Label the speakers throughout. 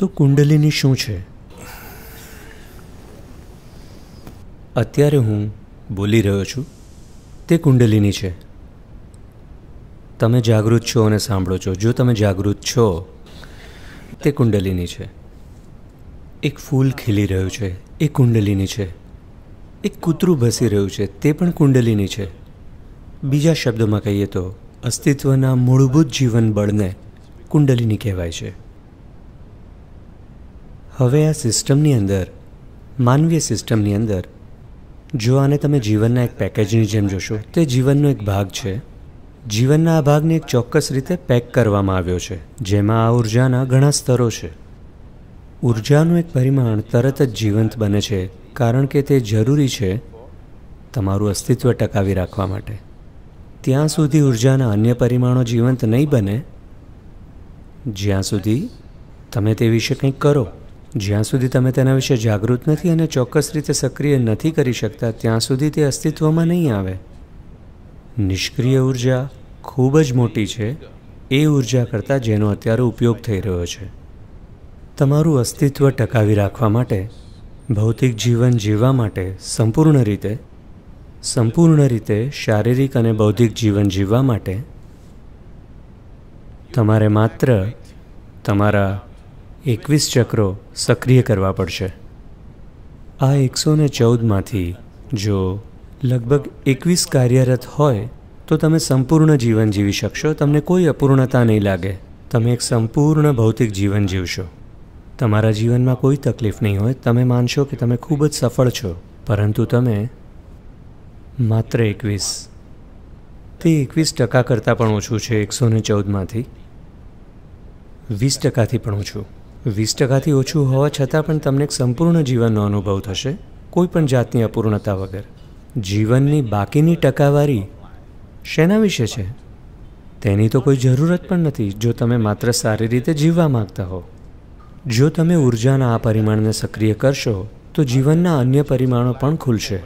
Speaker 1: તો કુંડલીની શું છે અત્યારે હું બોલી રહ્યો છું તે કુંડલીની છે તમે જાગૃત છો અને સાંભળો છો જો તમે જાગૃત છો તે કુંડલીની છે એક ફૂલ ખીલી રહ્યું છે એ કુંડલીની છે એક કૂતરું ભસી રહ્યું છે તે પણ કુંડલીની છે બીજા શબ્દોમાં કહીએ તો અસ્તિત્વના મૂળભૂત જીવન બળને કુંડલીની કહેવાય છે હવે આ સિસ્ટમની અંદર માનવીય સિસ્ટમની અંદર જો આને તમે જીવનના એક પેકેજની જેમ જોશો તે જીવનનો એક ભાગ છે જીવનના આ ભાગને એક ચોક્કસ રીતે પેક કરવામાં આવ્યો છે જેમાં આ ઉર્જાના ઘણા સ્તરો છે ઉર્જાનું એક પરિમાણ તરત જ જીવંત બને છે કારણ કે તે જરૂરી છે તમારું અસ્તિત્વ ટકાવી રાખવા માટે ત્યાં સુધી ઉર્જાના અન્ય પરિમાણો જીવંત નહીં બને જ્યાં સુધી તમે તે વિશે કંઈક કરો જ્યાં સુધી તમે તેના વિશે જાગૃત નથી અને ચોક્કસ રીતે સક્રિય નથી કરી શકતા ત્યાં સુધી તે અસ્તિત્વમાં નહીં આવે નિષ્ક્રિય ઉર્જા ખૂબ જ મોટી છે એ ઉર્જા કરતાં જેનો અત્યારે ઉપયોગ થઈ રહ્યો છે તમારું અસ્તિત્વ ટકાવી રાખવા માટે ભૌતિક જીવન જીવવા માટે સંપૂર્ણ રીતે સંપૂર્ણ રીતે શારીરિક અને બૌદ્ધિક જીવન જીવવા માટે તમારે માત્ર તમારા એકવીસ ચક્રો સક્રિય કરવા પડશે આ એકસો ને ચૌદમાંથી જો લગભગ એકવીસ કાર્યરત હોય તો તમે સંપૂર્ણ જીવન જીવી શકશો તમને કોઈ અપૂર્ણતા નહીં લાગે તમે એક સંપૂર્ણ ભૌતિક જીવન જીવશો તમારા જીવનમાં કોઈ તકલીફ નહીં હોય તમે માનશો કે તમે ખૂબ જ સફળ છો પરંતુ તમે માત્ર એકવીસ તે એકવીસ ટકા કરતાં પણ ઓછું છે એકસો ને ચૌદમાંથી વીસ ટકાથી પણ ઓછું વીસ ટકાથી ઓછું હોવા છતાં પણ તમને એક સંપૂર્ણ જીવનનો અનુભવ થશે કોઈ પણ જાતની અપૂર્ણતા વગર જીવનની બાકીની ટકાવારી શેના વિશે છે તેની તો કોઈ જરૂરત પણ નથી જો તમે માત્ર સારી રીતે જીવવા માગતા હો જો તમે ઉર્જાના આ પરિમાણને સક્રિય કરશો તો જીવનના અન્ય પરિમાણો પણ ખુલશે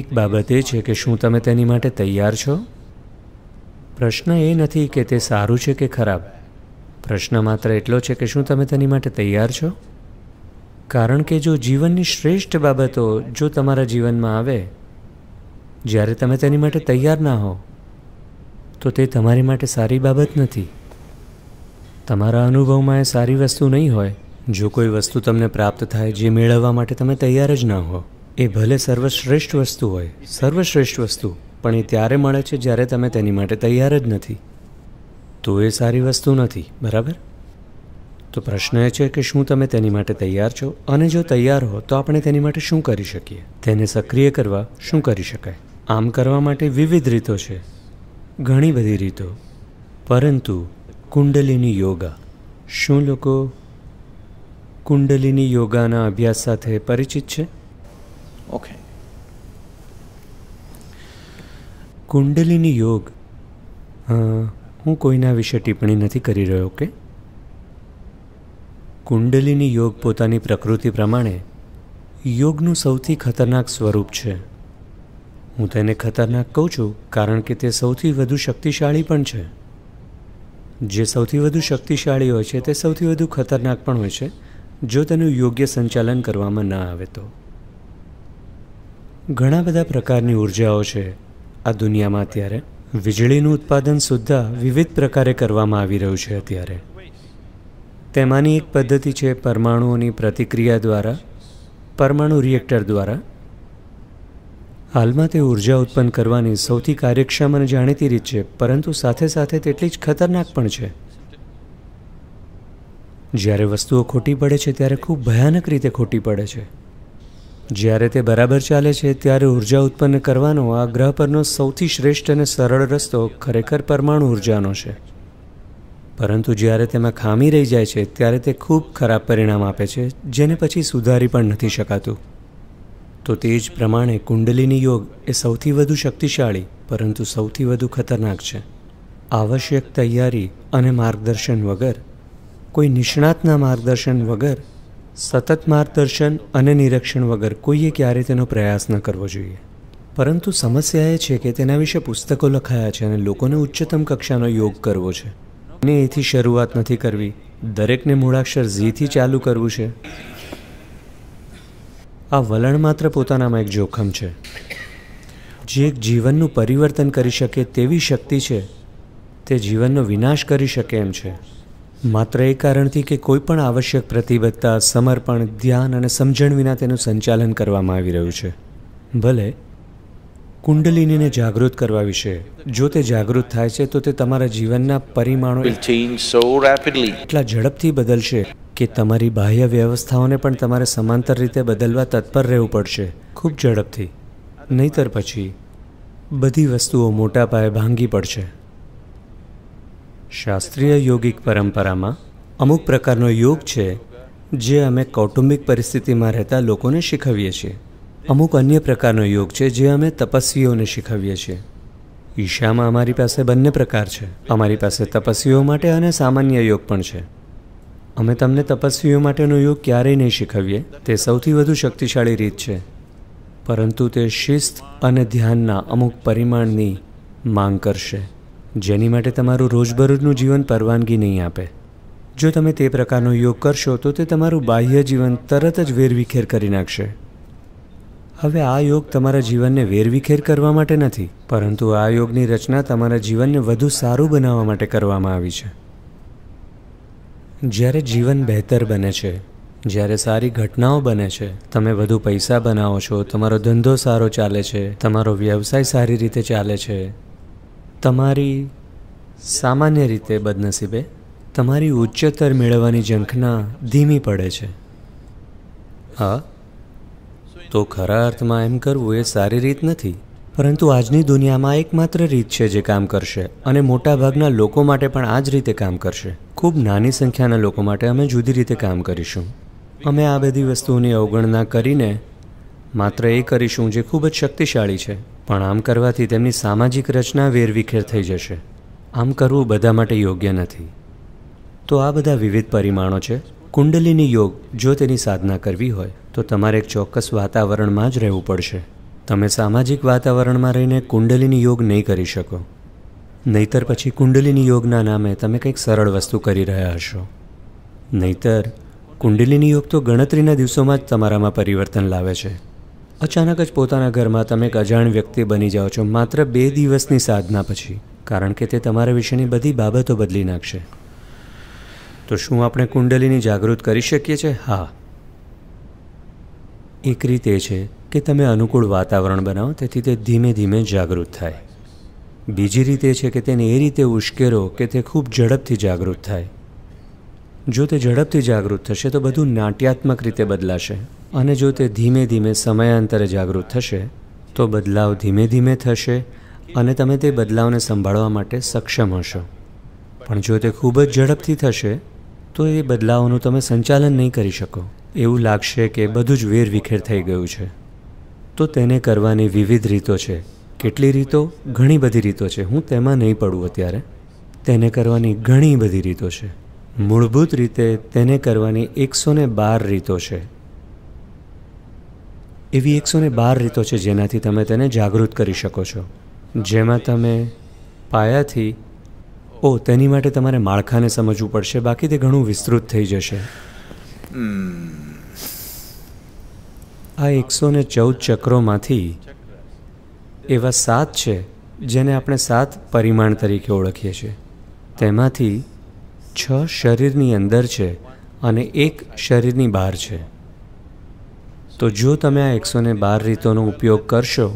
Speaker 1: એક બાબત એ છે કે શું તમે તેની માટે તૈયાર છો પ્રશ્ન એ નથી કે તે સારું છે કે ખરાબ પ્રશ્ન માત્ર એટલો છે કે શું તમે તેની માટે તૈયાર છો કારણ કે જો જીવનની શ્રેષ્ઠ બાબતો જો તમારા જીવનમાં આવે જ્યારે તમે તેની માટે તૈયાર ના હો તો તે તમારી માટે સારી બાબત નથી તમારા અનુભવમાં એ સારી વસ્તુ નહીં હોય જો કોઈ વસ્તુ તમને પ્રાપ્ત થાય જે મેળવવા માટે તમે તૈયાર જ ના હો એ ભલે સર્વશ્રેષ્ઠ વસ્તુ હોય સર્વશ્રેષ્ઠ વસ્તુ પણ એ ત્યારે મળે છે જ્યારે તમે તેની માટે તૈયાર જ નથી તો એ સારી વસ્તુ નથી બરાબર તો પ્રશ્ન એ છે કે શું તમે તેની માટે તૈયાર છો અને જો તૈયાર હો તો આપણે તેની માટે શું કરી શકીએ તેને સક્રિય કરવા શું કરી શકાય આમ કરવા માટે વિવિધ રીતો છે ઘણી બધી રીતો પરંતુ કુંડલિની યોગા શું લોકો કુંડલિની યોગાના અભ્યાસ સાથે પરિચિત છે ઓકે કુંડલિની યોગ હું કોઈના વિશે ટિપ્પણી નથી કરી રહ્યો કે કુંડલીની યોગ પોતાની પ્રકૃતિ પ્રમાણે યોગનું સૌથી ખતરનાક સ્વરૂપ છે હું તેને ખતરનાક કહું છું કારણ કે તે સૌથી વધુ શક્તિશાળી પણ છે જે સૌથી વધુ શક્તિશાળી હોય છે તે સૌથી વધુ ખતરનાક પણ હોય છે જો તેનું યોગ્ય સંચાલન કરવામાં ના આવે તો ઘણા બધા પ્રકારની ઉર્જાઓ છે આ દુનિયામાં અત્યારે વીજળીનું ઉત્પાદન સુદ્ધા વિવિધ પ્રકારે કરવામાં આવી રહ્યું છે અત્યારે તેમાંની એક પદ્ધતિ છે પરમાણુઓની પ્રતિક્રિયા દ્વારા પરમાણુ રિએક્ટર દ્વારા હાલમાં તે ઉર્જા ઉત્પન્ન કરવાની સૌથી કાર્યક્ષમ અને જાણીતી રીત છે પરંતુ સાથે સાથે તેટલી જ ખતરનાક પણ છે જ્યારે વસ્તુઓ ખોટી પડે છે ત્યારે ખૂબ ભયાનક રીતે ખોટી પડે છે જ્યારે તે બરાબર ચાલે છે ત્યારે ઊર્જા ઉત્પન્ન કરવાનો આ ગ્રહ પરનો સૌથી શ્રેષ્ઠ અને સરળ રસ્તો ખરેખર પરમાણુ ઉર્જાનો છે પરંતુ જ્યારે તેમાં ખામી રહી જાય છે ત્યારે તે ખૂબ ખરાબ પરિણામ આપે છે જેને પછી સુધારી પણ નથી શકાતું તો તે જ પ્રમાણે કુંડલીની યોગ એ સૌથી વધુ શક્તિશાળી પરંતુ સૌથી વધુ ખતરનાક છે આવશ્યક તૈયારી અને માર્ગદર્શન વગર કોઈ નિષ્ણાતના માર્ગદર્શન વગર સતત માર્ગદર્શન અને નિરીક્ષણ વગર કોઈએ ક્યારે તેનો પ્રયાસ ન કરવો જોઈએ પરંતુ સમસ્યા એ છે કે તેના વિશે પુસ્તકો લખાયા છે અને લોકોને ઉચ્ચતમ કક્ષાનો યોગ કરવો છે અને એથી શરૂઆત નથી કરવી દરેકને મૂળાક્ષર ઝીથી ચાલુ કરવું છે આ વલણ માત્ર પોતાનામાં એક જોખમ છે જે એક જીવનનું પરિવર્તન કરી શકે તેવી શક્તિ છે તે જીવનનો વિનાશ કરી શકે એમ છે માત્ર એ કારણથી કે કોઈ પણ આવશ્યક પ્રતિબદ્ધતા સમર્પણ ધ્યાન અને સમજણ વિના તેનું સંચાલન કરવામાં આવી રહ્યું છે ભલે કુંડલિનીને જાગૃત કરવા વિશે જો તે જાગૃત થાય છે તો તે તમારા જીવનના પરિમાણો એટલા ઝડપથી બદલશે કે તમારી બાહ્ય વ્યવસ્થાઓને પણ તમારે સમાંતર રીતે બદલવા તત્પર રહેવું પડશે ખૂબ ઝડપથી નહીતર પછી બધી વસ્તુઓ મોટા પાયે ભાંગી પડશે શાસ્ત્રીય યોગિક પરંપરામાં અમુક પ્રકારનો યોગ છે જે અમે કૌટુંબિક પરિસ્થિતિમાં રહેતા લોકોને શીખવીએ છીએ અમુક અન્ય પ્રકારનો યોગ છે જે અમે તપસ્વીઓને શીખવીએ છીએ ઈશામાં અમારી પાસે બંને પ્રકાર છે અમારી પાસે તપસ્વીઓ માટે અને સામાન્ય યોગ પણ છે અમે તમને તપસ્વીઓ માટેનો યોગ ક્યારેય નહીં શીખવીએ તે સૌથી વધુ શક્તિશાળી રીત છે પરંતુ તે શિસ્ત અને ધ્યાનના અમુક પરિમાણની માંગ કરશે જેની માટે તમારું રોજબરોજનું જીવન પરવાનગી નહીં આપે જો તમે તે પ્રકારનો યોગ કરશો તો તે તમારું બાહ્ય જીવન તરત જ વેરવિખેર કરી નાખશે હવે આ યોગ તમારા જીવનને વેરવિખેર કરવા માટે નથી પરંતુ આ યોગની રચના તમારા જીવનને વધુ સારું બનાવવા માટે કરવામાં આવી છે જ્યારે જીવન બહેતર બને છે જ્યારે સારી ઘટનાઓ બને છે તમે વધુ પૈસા બનાવો છો તમારો ધંધો સારો ચાલે છે તમારો વ્યવસાય સારી રીતે ચાલે છે તમારી સામાન્ય રીતે બદનસીબે તમારી ઉચ્ચતર મેળવવાની ઝંખના ધીમી પડે છે હા તો ખરા અર્થમાં એમ કરવું એ સારી રીત નથી પરંતુ આજની દુનિયામાં એકમાત્ર રીત છે જે કામ કરશે અને મોટાભાગના લોકો માટે પણ આ જ રીતે કામ કરશે ખૂબ નાની સંખ્યાના લોકો માટે અમે જુદી રીતે કામ કરીશું અમે આ બધી વસ્તુઓની અવગણના કરીને માત્ર એ કરીશું જે ખૂબ જ શક્તિશાળી છે પણ આમ કરવાથી તેમની સામાજિક રચના વેરવિખેર થઈ જશે આમ કરવું બધા માટે યોગ્ય નથી તો આ બધા વિવિધ પરિમાણો છે કુંડલીની યોગ જો તેની સાધના કરવી હોય તો તમારે એક ચોક્કસ વાતાવરણમાં જ રહેવું પડશે તમે સામાજિક વાતાવરણમાં રહીને કુંડલીની યોગ નહીં કરી શકો નહીતર પછી કુંડલીની યોગના નામે તમે કંઈક સરળ વસ્તુ કરી રહ્યા હશો નહીતર કુંડલીની યોગ તો ગણતરીના દિવસોમાં જ તમારામાં પરિવર્તન લાવે છે અચાનક જ પોતાના ઘરમાં તમે એક અજાણ વ્યક્તિ બની જાઓ છો માત્ર બે દિવસની સાધના પછી કારણ કે તે તમારા વિશેની બધી બાબતો બદલી નાખશે તો શું આપણે કુંડલીની જાગૃત કરી શકીએ છીએ હા એક રીતે છે કે તમે અનુકૂળ વાતાવરણ બનાવો તેથી તે ધીમે ધીમે જાગૃત થાય બીજી રીતે છે કે તેને એ રીતે ઉશ્કેરો કે તે ખૂબ ઝડપથી જાગૃત થાય જો તે ઝડપથી જાગૃત થશે તો બધું નાટ્યાત્મક રીતે બદલાશે અને જો તે ધીમે ધીમે સમયાંતરે જાગૃત થશે તો બદલાવ ધીમે ધીમે થશે અને તમે તે બદલાવને સંભાળવા માટે સક્ષમ હશો પણ જો તે ખૂબ જ ઝડપથી થશે તો એ બદલાવનું તમે સંચાલન નહીં કરી શકો એવું લાગશે કે બધું જ વેરવિખેર થઈ ગયું છે તો તેને કરવાની વિવિધ રીતો છે કેટલી રીતો ઘણી બધી રીતો છે હું તેમાં નહીં પડું અત્યારે તેને કરવાની ઘણી બધી રીતો છે મૂળભૂત રીતે તેને કરવાની એકસો બાર રીતો છે એવી એકસો ને બાર રીતો છે જેનાથી તમે તેને જાગૃત કરી શકો છો જેમાં તમે પાયાથી ઓ તેની માટે તમારે માળખાને સમજવું પડશે બાકી તે ઘણું વિસ્તૃત થઈ જશે આ એકસો ને ચૌદ ચક્રોમાંથી એવા સાત છે જેને આપણે સાત પરિમાણ તરીકે ઓળખીએ છીએ તેમાંથી છ શરીરની અંદર છે અને એક શરીરની બહાર છે તો જો તમે આ એકસો ને બાર રીતોનો ઉપયોગ કરશો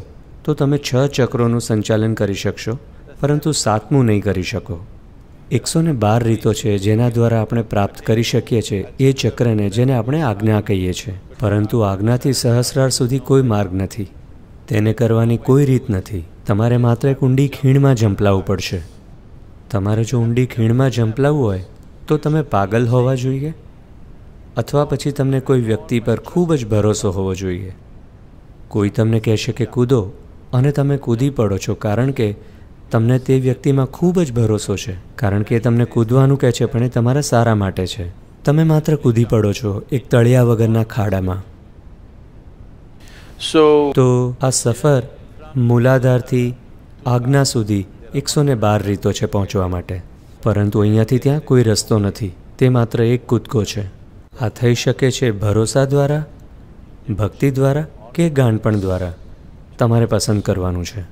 Speaker 1: તો તમે છ ચક્રોનું સંચાલન કરી શકશો પરંતુ સાતમું નહીં કરી શકો એકસો ને બાર રીતો છે જેના દ્વારા આપણે પ્રાપ્ત કરી શકીએ છીએ એ ચક્રને જેને આપણે આજ્ઞા કહીએ છીએ પરંતુ આજ્ઞાથી સહસ્રાર સુધી કોઈ માર્ગ નથી તેને કરવાની કોઈ રીત નથી તમારે માત્ર એક ઊંડી ખીણમાં ઝંપલાવવું પડશે તમારે જો ઊંડી ખીણમાં ઝંપલાવવું હોય તો તમે પાગલ હોવા જોઈએ અથવા પછી તમને કોઈ વ્યક્તિ પર ખૂબ જ ભરોસો હોવો જોઈએ કોઈ તમને કહેશે કે કૂદો અને તમે કૂદી પડો છો કારણ કે તમને તે વ્યક્તિમાં ખૂબ જ ભરોસો છે કારણ કે તમને કૂદવાનું કહે છે પણ એ તમારા સારા માટે છે તમે માત્ર કૂદી પડો છો એક તળિયા વગરના ખાડામાં સો તો આ સફર મૂલાધારથી આજ્ઞા સુધી એકસો ને બાર રીતો છે પહોંચવા માટે પરંતુ અહીંયાથી ત્યાં કોઈ રસ્તો નથી તે માત્ર એક કૂદકો છે આ થઈ શકે છે ભરોસા દ્વારા ભક્તિ દ્વારા કે ગાનપણ દ્વારા તમારે પસંદ કરવાનું છે